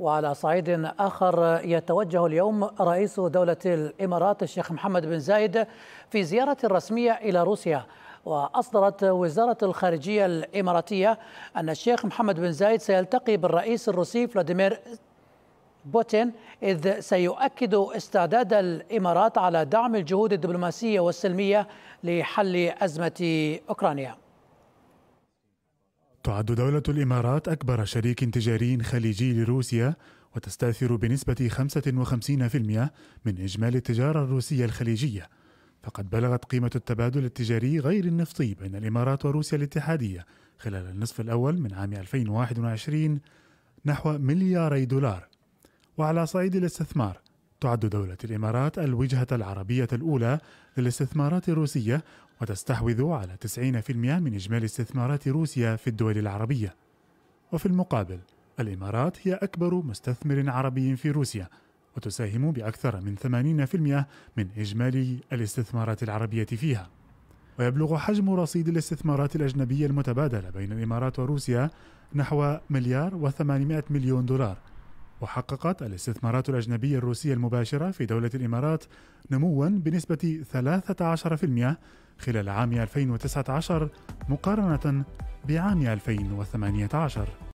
وعلى صعيد آخر يتوجه اليوم رئيس دولة الإمارات الشيخ محمد بن زايد في زيارة رسمية إلى روسيا وأصدرت وزارة الخارجية الإماراتية أن الشيخ محمد بن زايد سيلتقي بالرئيس الروسي فلاديمير بوتين إذ سيؤكد استعداد الإمارات على دعم الجهود الدبلوماسية والسلمية لحل أزمة أوكرانيا تعد دولة الإمارات أكبر شريك تجاري خليجي لروسيا وتستأثر بنسبة 55% من إجمالي التجارة الروسية الخليجية فقد بلغت قيمة التبادل التجاري غير النفطي بين الإمارات وروسيا الاتحادية خلال النصف الأول من عام 2021 نحو ملياري دولار وعلى صعيد الاستثمار تعد دولة الإمارات الوجهة العربية الأولى للاستثمارات الروسية وتستحوذ على 90% من إجمالي استثمارات روسيا في الدول العربية وفي المقابل الإمارات هي أكبر مستثمر عربي في روسيا وتساهم بأكثر من 80% من إجمالي الاستثمارات العربية فيها ويبلغ حجم رصيد الاستثمارات الأجنبية المتبادلة بين الإمارات وروسيا نحو مليار و800 مليون دولار وحققت الاستثمارات الأجنبية الروسية المباشرة في دولة الإمارات نموا بنسبة 13% خلال عام 2019 مقارنة بعام 2018